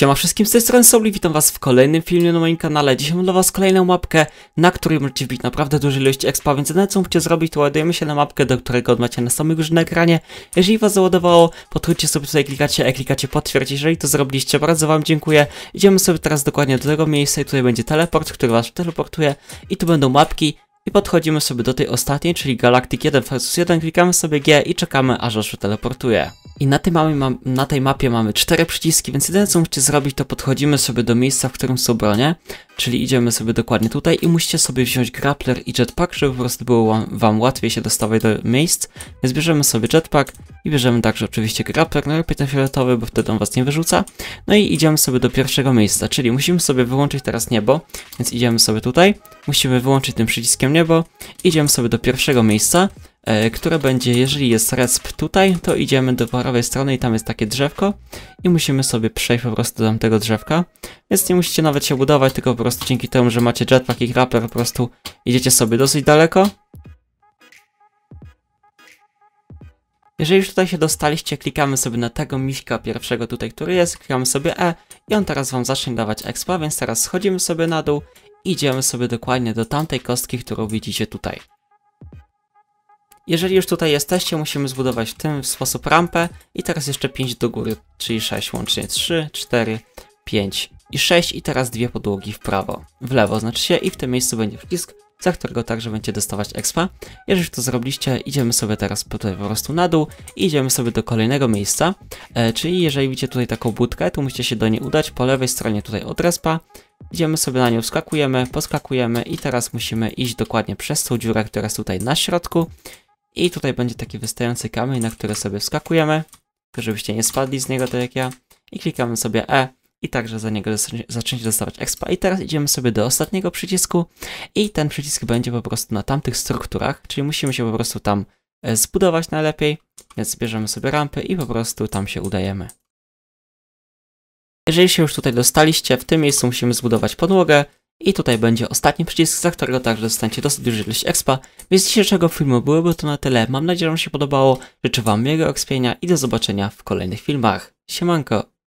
Siema wszystkim, z tej strony Souli, witam was w kolejnym filmie na moim kanale. Dzisiaj mam dla was kolejną mapkę, na której możecie wbić naprawdę dużo ilości expa, więc na co musicie zrobić to ładujemy się na mapkę, do którego macie na samym górze na ekranie. Jeżeli was załadowało, podchodźcie sobie tutaj, klikacie E, klikacie potwierdzić, jeżeli to zrobiliście, bardzo wam dziękuję. Idziemy sobie teraz dokładnie do tego miejsca i tutaj będzie teleport, który was teleportuje i tu będą mapki. I podchodzimy sobie do tej ostatniej, czyli Galactic 1 vs 1, klikamy sobie G i czekamy aż się teleportuje. I na tej, mamy, na tej mapie mamy cztery przyciski, więc jedyne co musicie zrobić to podchodzimy sobie do miejsca, w którym są bronie, czyli idziemy sobie dokładnie tutaj i musicie sobie wziąć grappler i jetpack, żeby po prostu było wam łatwiej się dostawać do miejsc, więc bierzemy sobie jetpack i bierzemy także oczywiście grappler, najlepiej no ten fioletowy, bo wtedy on was nie wyrzuca, no i idziemy sobie do pierwszego miejsca, czyli musimy sobie wyłączyć teraz niebo, więc idziemy sobie tutaj, musimy wyłączyć tym przyciskiem niebo, idziemy sobie do pierwszego miejsca, E, które będzie, jeżeli jest resp tutaj, to idziemy do prawej strony i tam jest takie drzewko i musimy sobie przejść po prostu do tamtego drzewka, więc nie musicie nawet się budować, tylko po prostu dzięki temu, że macie jetpack i grappler, po prostu idziecie sobie dosyć daleko. Jeżeli już tutaj się dostaliście, klikamy sobie na tego miśka pierwszego tutaj, który jest, klikamy sobie E i on teraz wam zacznie dawać expa, więc teraz schodzimy sobie na dół, idziemy sobie dokładnie do tamtej kostki, którą widzicie tutaj. Jeżeli już tutaj jesteście, musimy zbudować w ten sposób rampę i teraz jeszcze 5 do góry, czyli 6 łącznie. 3, 4, 5 i 6 i teraz dwie podłogi w prawo, w lewo znaczy się i w tym miejscu będzie wcisk, za którego także będziecie dostawać expa. Jeżeli już to zrobiliście, idziemy sobie teraz tutaj po prostu na dół i idziemy sobie do kolejnego miejsca, e, czyli jeżeli widzicie tutaj taką budkę, to musicie się do niej udać, po lewej stronie tutaj od respa, idziemy sobie na nią, skakujemy, poskakujemy i teraz musimy iść dokładnie przez tą dziurę, która jest tutaj na środku i tutaj będzie taki wystający kamień, na który sobie wskakujemy, tylko żebyście nie spadli z niego tak jak ja. I klikamy sobie E i także za niego zaczniecie dostawać expa. I teraz idziemy sobie do ostatniego przycisku i ten przycisk będzie po prostu na tamtych strukturach, czyli musimy się po prostu tam e, zbudować najlepiej, więc bierzemy sobie rampy i po prostu tam się udajemy. Jeżeli się już tutaj dostaliście, w tym miejscu musimy zbudować podłogę, i tutaj będzie ostatni przycisk, za którego także dostaniecie dosyć dużą ilość expa. Więc z dzisiejszego filmu byłoby to na tyle. Mam nadzieję, że Wam się podobało. Życzę Wam miłego ekspienia i do zobaczenia w kolejnych filmach. Siemanko!